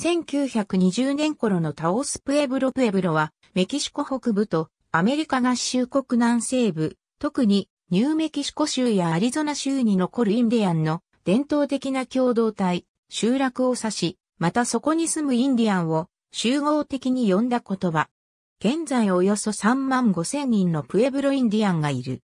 1920年頃のタオスプエブロプエブロは、メキシコ北部とアメリカ合衆国南西部、特にニューメキシコ州やアリゾナ州に残るインディアンの伝統的な共同体、集落を指し、またそこに住むインディアンを集合的に呼んだ言葉。現在およそ3万5千人のプエブロインディアンがいる。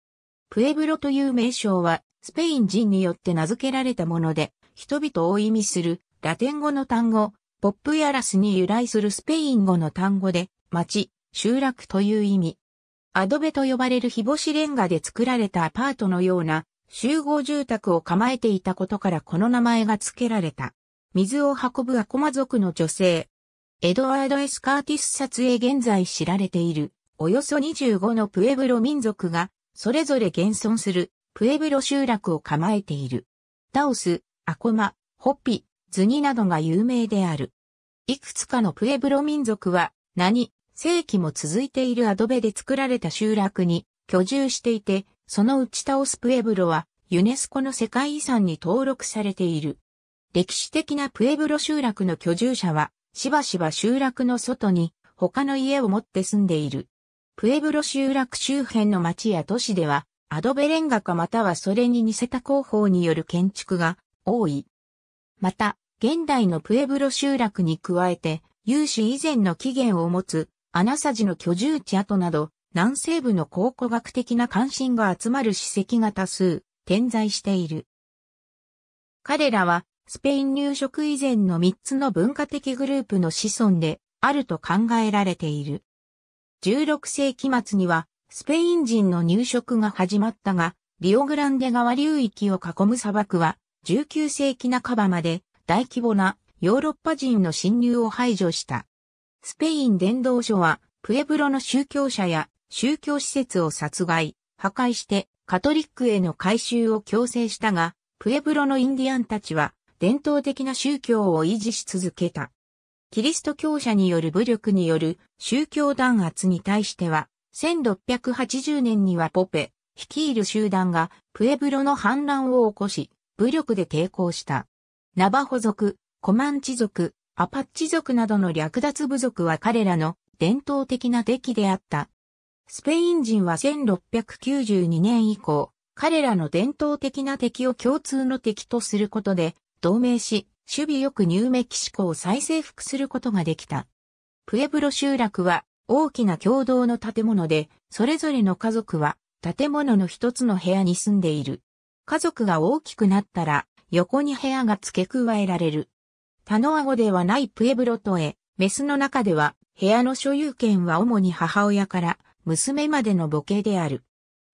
プエブロという名称は、スペイン人によって名付けられたもので、人々を意味するラテン語の単語、ポップやラスに由来するスペイン語の単語で、町、集落という意味。アドベと呼ばれる日干しレンガで作られたアパートのような集合住宅を構えていたことからこの名前が付けられた。水を運ぶアコマ族の女性。エドワード・エスカーティス撮影現在知られている、およそ25のプエブロ民族が、それぞれ現存する、プエブロ集落を構えている。タオス、アコマ、ホッピ、ズニなどが有名である。いくつかのプエブロ民族は、何、世紀も続いているアドベで作られた集落に居住していて、その打ち倒すプエブロは、ユネスコの世界遺産に登録されている。歴史的なプエブロ集落の居住者は、しばしば集落の外に他の家を持って住んでいる。プエブロ集落周辺の町や都市では、アドベレンガかまたはそれに似せた工法による建築が多い。また、現代のプエブロ集落に加えて、有史以前の起源を持つ、アナサジの居住地跡など、南西部の考古学的な関心が集まる史跡が多数、点在している。彼らは、スペイン入植以前の3つの文化的グループの子孫で、あると考えられている。16世紀末には、スペイン人の入植が始まったが、リオグランデ川流域を囲む砂漠は、19世紀半ばまで大規模なヨーロッパ人の侵入を排除した。スペイン伝道所は、プエブロの宗教者や宗教施設を殺害、破壊してカトリックへの改修を強制したが、プエブロのインディアンたちは伝統的な宗教を維持し続けた。キリスト教者による武力による宗教弾圧に対しては、1680年にはポペ、率いる集団がプエブロの反乱を起こし、武力で抵抗した。ナバホ族、コマンチ族、アパッチ族などの略奪部族は彼らの伝統的な敵であった。スペイン人は1692年以降、彼らの伝統的な敵を共通の敵とすることで、同盟し、守備よくニューメキシコを再征服することができた。プエブロ集落は大きな共同の建物で、それぞれの家族は建物の一つの部屋に住んでいる。家族が大きくなったら横に部屋が付け加えられる。タノアゴではないプエブロトへ、メスの中では、部屋の所有権は主に母親から娘までの母系である。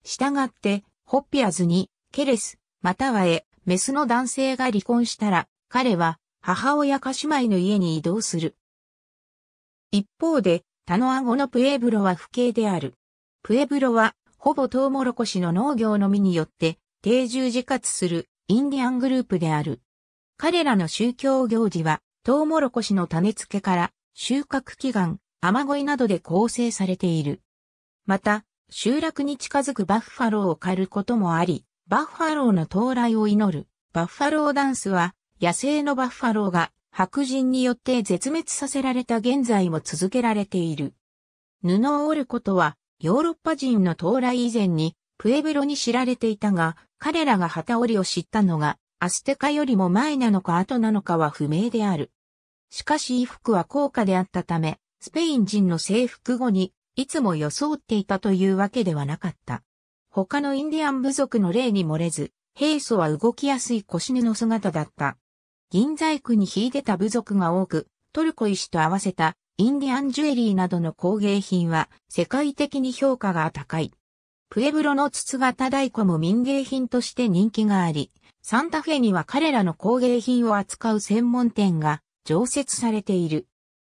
従って、ホッピアズに、ケレス、またはエ、メスの男性が離婚したら、彼は、母親か姉妹の家に移動する。一方で、タノアゴのプエブロは不景である。プエブロは、ほぼトウモロコシの農業のみによって、定住自活するインディアングループである。彼らの宗教行事は、トウモロコシの種付けから収穫祈願、雨乞いなどで構成されている。また、集落に近づくバッファローを狩ることもあり、バッファローの到来を祈る、バッファローダンスは、野生のバッファローが白人によって絶滅させられた現在も続けられている。布を織ることは、ヨーロッパ人の到来以前にプエブロに知られていたが、彼らが旗織りを知ったのが、アステカよりも前なのか後なのかは不明である。しかし衣服は高価であったため、スペイン人の征服後に、いつも装っていたというわけではなかった。他のインディアン部族の例に漏れず、平素は動きやすい腰根の姿だった。銀細工に秀でた部族が多く、トルコ石と合わせたインディアンジュエリーなどの工芸品は世界的に評価が高い。プエブロの筒型太鼓も民芸品として人気があり、サンタフェには彼らの工芸品を扱う専門店が常設されている。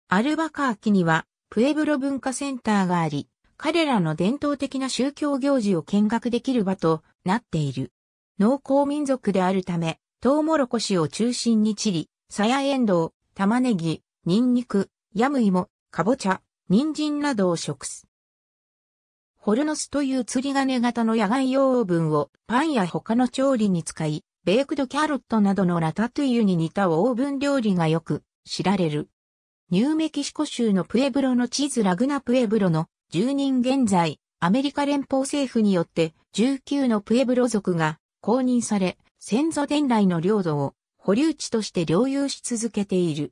アルバカーキにはプエブロ文化センターがあり、彼らの伝統的な宗教行事を見学できる場となっている。農耕民族であるため、トウモロコシを中心にチリ、サヤエンドウ、玉ねぎ、ニンニク、ヤムイモ、カボチャ、ニンジンなどを食す。ホルノスという釣り金型の野外用オーブンをパンや他の調理に使い、ベークドキャロットなどのラタトゥイユに似たオーブン料理がよく知られる。ニューメキシコ州のプエブロの地図ラグナプエブロの住人現在、アメリカ連邦政府によって19のプエブロ族が公認され、先祖伝来の領土を保留地として領有し続けている。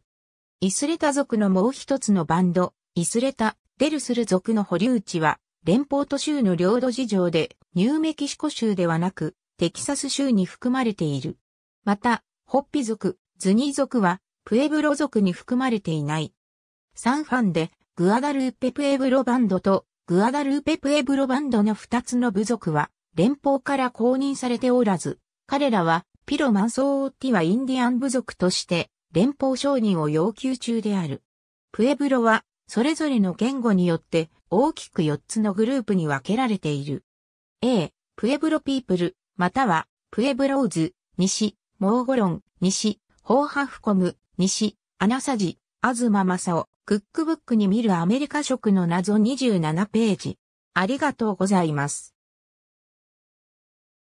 イスレタ族のもう一つのバンド、イスレタ・デルスル族の保留地は連邦都州の領土事情で、ニューメキシコ州ではなく、テキサス州に含まれている。また、ホッピ族、ズニー族は、プエブロ族に含まれていない。サンファンで、グアダルーペプエブロバンドと、グアダルーペプエブロバンドの二つの部族は、連邦から公認されておらず、彼らは、ピロマンソーティはインディアン部族として、連邦承認を要求中である。プエブロは、それぞれの言語によって大きく4つのグループに分けられている。A、プエブロピープル、または、プエブローズ、西、モーゴロン、西、ホーハフコム、西、アナサジ、アズママサオ、クックブックに見るアメリカ食の謎27ページ。ありがとうございます。